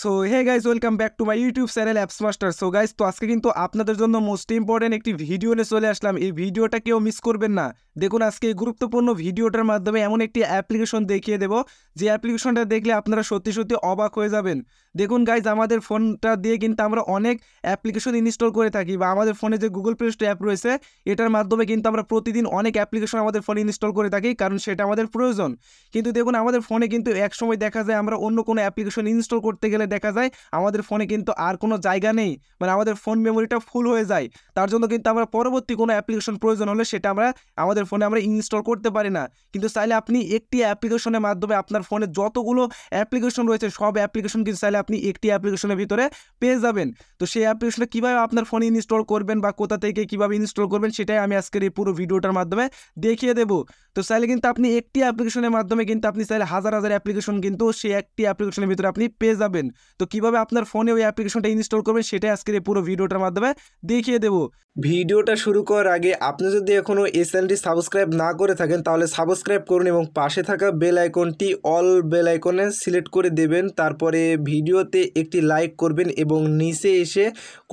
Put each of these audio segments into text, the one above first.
so hey guys welcome back to my YouTube channel apps master so guys তো আজকে কিন্তু আপনাদের জন্য মোস্ট ইম্পর্টেন্ট একটি ভিডিও নিয়ে চলে আসলাম এই ভিডিওটা কেউ মিস করবেন না দেখুন আজকে এই গুরুত্বপূর্ণ ভিডিওটার মাধ্যমে এমন একটি অ্যাপ্লিকেশন দেখিয়ে দেব যে অ্যাপ্লিকেশনটা দেখলে আপনারা সত্যি সত্যি অবাক হয়ে যাবেন দেখুন গাইজ আমাদের ফোনটা দিয়ে কিন্তু আমরা অনেক অ্যাপ্লিকেশন ইনস্টল করে থাকি বা আমাদের ফোনে যে গুগল প্লে স্টোর অ্যাপ রয়েছে এটার মাধ্যমে কিন্তু আমরা প্রতিদিন অনেক অ্যাপ্লিকেশন আমাদের ফোনে ইনস্টল করে থাকি কারণ সেটা আমাদের প্রয়োজন কিন্তু দেখুন আমাদের ফোনে কিন্তু একসময় দেখা যায় আমরা অন্য কোনো অ্যাপ্লিকেশন ইনস্টল করতে গেলে দেখা যায় আমাদের ফোনে কিন্তু আর কোনো জায়গা নেই মানে আমাদের ফোন মেমোরিটা ফুল হয়ে যায় তার জন্য কিন্তু আমরা পরবর্তী কোনো অ্যাপ্লিকেশন প্রয়োজন হলে সেটা আমরা আমাদের ফোনে আমরা ইনস্টল করতে পারি না কিন্তু চাইলে আপনি একটি অ্যাপ্লিকেশনের মাধ্যমে আপনার ফোনে যতগুলো অ্যাপ্লিকেশন রয়েছে সব অ্যাপ্লিকেশন কিন্তু চাইলে আপনি একটি অ্যাপ্লিকেশনের ভিতরে পেয়ে যাবেন তো সেই অ্যাপ্লিকেশনটা কীভাবে আপনার ফোনে ইনস্টল করবেন বা কোথা থেকে কীভাবে ইনস্টল করবেন সেটাই আমি আজকের এই পুরো ভিডিওটার মাধ্যমে দেখিয়ে দেব তো চাইলে কিন্তু আপনি একটি অ্যাপ্লিকেশনের মাধ্যমে কিন্তু আপনি চাইলে হাজার হাজার অ্যাপ্লিকেশন কিন্তু সেই একটি অ্যাপ্লিকেশনের ভিতরে আপনি পেয়ে যাবেন করবেন তো কিভাবে আপনার ফোনে ওই অ্যাপ্লিকেশনটা ইনস্টল করবেন সেটাই আজকের এই পুরো ভিডিওটার মাধ্যমে দেখিয়ে দেবো ভিডিওটা শুরু করার আগে আপনি যদি এখনও এই সাবস্ক্রাইব না করে থাকেন তাহলে সাবস্ক্রাইব করুন এবং পাশে থাকা বেল আইকনটি অল বেল আইকনে সিলেক্ট করে দেবেন তারপরে ভিডিওতে একটি লাইক করবেন এবং নিচে এসে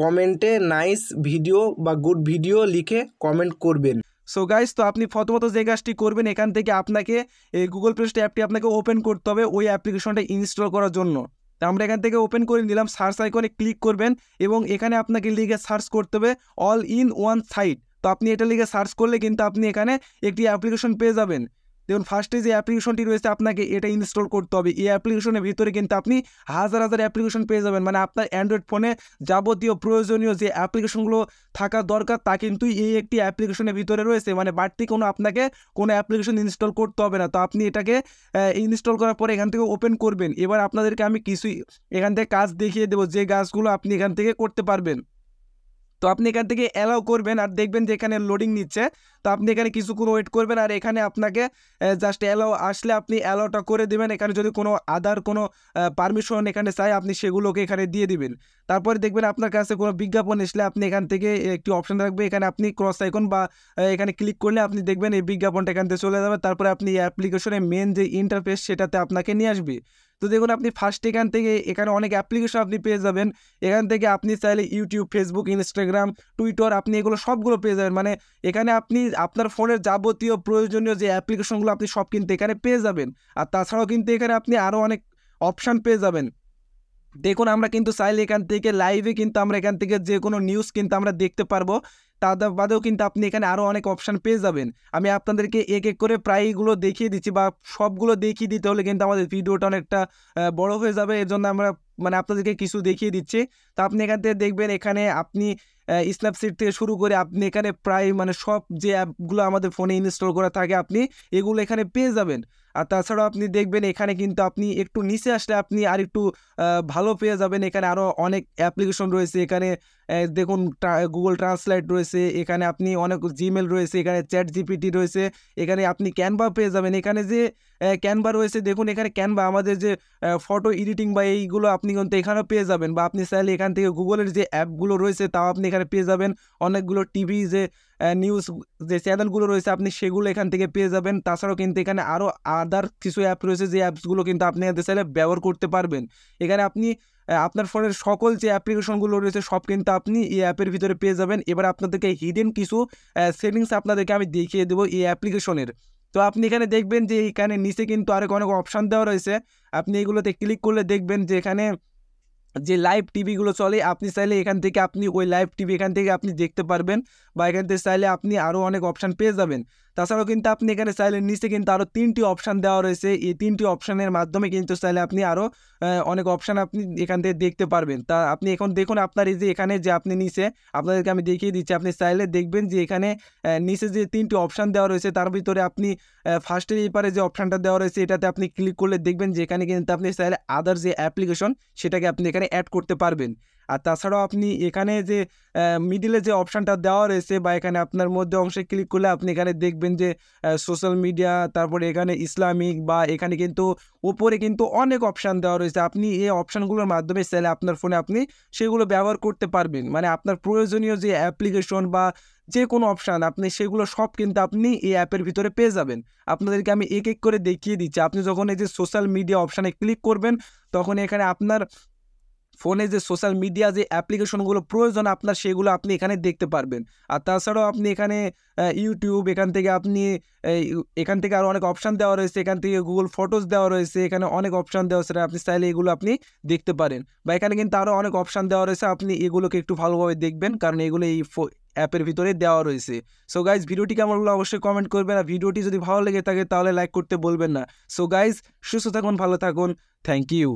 কমেন্টে নাইস ভিডিও বা গুড ভিডিও লিখে কমেন্ট করবেন সো গাইজ তো আপনি প্রথমত যে কাজটি করবেন এখান থেকে আপনাকে এই গুগল প্লে স্টোর অ্যাপটি আপনাকে ওপেন করতে হবে ওই অ্যাপ্লিকেশনটা ইনস্টল করার জন্য তা আমরা এখান থেকে ওপেন করে নিলাম সার্চ আইকনে ক্লিক করবেন এবং এখানে আপনাকে লিখে সার্চ করতে হবে অল ইন ওয়ান সাইট তো আপনি এটা লিখে সার্চ করলে কিন্তু আপনি এখানে একটি অ্যাপ্লিকেশন পেয়ে যাবেন দেখুন ফার্স্টে যে অ্যাপ্লিকেশনটি রয়েছে আপনাকে এটা ইনস্টল করতে হবে এই অ্যাপ্লিকেশনের ভিতরে কিন্তু আপনি হাজার হাজার অ্যাপ্লিকেশন পেয়ে যাবেন মানে আপনার অ্যান্ড্রয়েড ফোনে যাবতীয় প্রয়োজনীয় যে অ্যাপ্লিকেশনগুলো থাকা দরকার তা কিন্তু এই একটি অ্যাপ্লিকেশনের ভিতরে রয়েছে মানে বাড়তি কোনো আপনাকে কোনো অ্যাপ্লিকেশন ইনস্টল করতে হবে না তো আপনি এটাকে ইনস্টল করার পরে এখান থেকে ওপেন করবেন এবার আপনাদেরকে আমি কিছুই এখান থেকে কাজ দেখিয়ে দেবো যে গাছগুলো আপনি এখান থেকে করতে পারবেন তো আপনি এখান থেকে অ্যালাউ করবেন আর দেখবেন যে এখানে লোডিং নিচ্ছে তো আপনি এখানে কিছুক্ষণ ওয়েট করবেন আর এখানে আপনাকে জাস্ট অ্যালাউ আসলে আপনি অ্যালাউটা করে দেবেন এখানে যদি কোনো আদার কোনো পারমিশন এখানে চাই আপনি সেগুলোকে এখানে দিয়ে দিবেন তারপরে দেখবেন আপনার কাছে কোনো বিজ্ঞাপন আসলে আপনি এখান থেকে একটি অপশান রাখবে এখানে আপনি ক্রস আইকন বা এখানে ক্লিক করলে আপনি দেখবেন এই বিজ্ঞাপনটা এখান থেকে চলে যাবে তারপরে আপনি অ্যাপ্লিকেশনের মেন যে ইন্টারফেস সেটাতে আপনাকে নিয়ে আসবে তো দেখুন আপনি ফার্স্ট এখান থেকে এখানে অনেক অ্যাপ্লিকেশন আপনি পেয়ে যাবেন এখান থেকে আপনি চাইলে ইউটিউব ফেসবুক ইনস্টাগ্রাম টুইটার আপনি এগুলো সবগুলো পেয়ে যাবেন মানে এখানে আপনি আপনার ফোনের যাবতীয় প্রয়োজনীয় যে অ্যাপ্লিকেশনগুলো আপনি সব কিন্তু এখানে পেয়ে যাবেন আর তাছাড়াও কিন্তু এখানে আপনি আরও অনেক অপশান পেয়ে যাবেন দেখুন আমরা কিন্তু চাইলে এখান থেকে লাইভে কিন্তু আমরা এখান থেকে যে কোনো নিউজ কিন্তু আমরা দেখতে পারবো তাদের বাদেও কিন্তু আপনি এখানে আরও অনেক অপশান পেয়ে যাবেন আমি আপনাদেরকে এক এক করে প্রায়গুলো দেখিয়ে দিচ্ছি বা সবগুলো দেখিয়ে দিতে হলে কিন্তু আমাদের ভিডিওটা অনেকটা বড় হয়ে যাবে এর জন্য আমরা মানে আপনাদেরকে কিছু দেখিয়ে দিচ্ছি তো আপনি এখান থেকে দেখবেন এখানে আপনি স্ন্যাপসিট থেকে শুরু করে আপনি এখানে প্রায় মানে সব যে অ্যাপগুলো আমাদের ফোনে ইনস্টল করা থাকে আপনি এগুলো এখানে পেয়ে যাবেন আর তাছাড়াও আপনি দেখবেন এখানে কিন্তু আপনি একটু নিচে আসলে আপনি আর একটু ভালো পেয়ে যাবেন এখানে আরও অনেক অ্যাপ্লিকেশন রয়েছে এখানে দেখুন গুগল ট্রান্সলেট রয়েছে এখানে আপনি অনেক জিমেল রয়েছে এখানে চ্যাট জিপিটি রয়েছে এখানে আপনি ক্যানভা পেয়ে যাবেন এখানে যে ক্যানভা রয়েছে দেখুন এখানে ক্যানভা আমাদের যে ফটো এডিটিং বা এইগুলো আপনি কিন্তু এখানেও পেয়ে যাবেন বা আপনি চাইলে এখান থেকে গুগলের যে অ্যাপগুলো রয়েছে তাও আপনি এখানে পেয়ে যাবেন অনেকগুলো টিভি যে নিউজ যে চ্যানেলগুলো রয়েছে আপনি সেগুলো এখান থেকে পেয়ে যাবেন তাছাড়াও কিন্তু এখানে আরও আদার কিছু অ্যাপ রয়েছে যে অ্যাপসগুলো কিন্তু আপনি এদের চাইলে ব্যবহার করতে পারবেন এখানে আপনি আপনার ফোনের সকল যে অ্যাপ্লিকেশনগুলো রয়েছে সব কিন্তু আপনি এই অ্যাপের ভিতরে পেয়ে যাবেন এবার আপনাদেরকে হিডেন কিছু সেটিংস আপনাদেরকে আমি দেখিয়ে দেবো এই অ্যাপ্লিকেশনের তো আপনি এখানে দেখবেন যে এখানে নিচে কিন্তু আরেক অনেক অপশান দেওয়া রয়েছে আপনি এগুলোতে ক্লিক করলে দেখবেন যে এখানে যে লাইভ টিভি গুলো চলে আপনি চাইলেই এখান থেকে আপনি ওই লাইভ টিভি এখান থেকে আপনি দেখতে পারবেন বা এখান থেকে চাইলেই আপনি আরো অনেক অপশন পেয়ে যাবেন তাছাড়াও কিন্তু আপনি এখানে চাইলে নিচে কিন্তু আরও তিনটি অপশান দেওয়া রয়েছে এই তিনটি অপশানের মাধ্যমে কিন্তু চাইলে আপনি আরও অনেক অপশান আপনি এখান থেকে দেখতে পারবেন তা আপনি এখন দেখুন আপনার এই যে এখানে যে আপনি নিচে আপনাদেরকে আমি দেখিয়ে দিচ্ছি আপনি চাইলে দেখবেন যে এখানে নিচে যে তিনটি অপশান দেওয়া রয়েছে তার ভিতরে আপনি ফার্স্টের এপারে যে অপশানটা দেওয়া রয়েছে এটাতে আপনি ক্লিক করলে দেখবেন যে এখানে কিন্তু আপনি চাইলে আদার যে অ্যাপ্লিকেশন সেটাকে আপনি এখানে অ্যাড করতে পারবেন আর তাছাড়াও আপনি এখানে যে মিডিলে যে অপশানটা দেওয়া রয়েছে বা এখানে আপনার মধ্যে অংশে ক্লিক করলে আপনি এখানে দেখবেন যে সোশ্যাল মিডিয়া তারপরে এখানে ইসলামিক বা এখানে কিন্তু ওপরে কিন্তু অনেক অপশান দেওয়া রয়েছে আপনি এই অপশানগুলোর মাধ্যমে চাইলে আপনার ফোনে আপনি সেগুলো ব্যবহার করতে পারবেন মানে আপনার প্রয়োজনীয় যে অ্যাপ্লিকেশন বা যে কোনো অপশান আপনি সেগুলো সব কিন্তু আপনি এই অ্যাপের ভিতরে পেয়ে যাবেন আপনাদেরকে আমি এক এক করে দেখিয়ে দিচ্ছি আপনি যখন এই যে সোশ্যাল মিডিয়া অপশানে ক্লিক করবেন তখন এখানে আপনার ফোনে যে সোশ্যাল মিডিয়া যে অ্যাপ্লিকেশনগুলো প্রয়োজন আপনার সেগুলো আপনি এখানে দেখতে পারবেন আর তাছাড়াও আপনি এখানে ইউটিউব এখান থেকে আপনি এখান থেকে আরও অনেক অপশান দেওয়া রয়েছে এখান থেকে গুগল ফটোজ দেওয়া রয়েছে এখানে অনেক অপশান দেওয়া রয়েছে আপনি চাইলে এগুলো আপনি দেখতে পারেন বা এখানে কিন্তু আরও অনেক অপশান দেওয়া রয়েছে আপনি এগুলোকে একটু ভালোভাবে দেখবেন কারণ এগুলো এই অ্যাপের ভিতরে দেওয়া রয়েছে সো গাইজ ভিডিওটি কেমন লাগলো অবশ্যই কমেন্ট করবেন আর ভিডিওটি যদি ভালো লেগে থাকে তাহলে লাইক করতে বলবেন না সো গাইজ সুস্থ থাকুন ভালো থাকুন থ্যাংক ইউ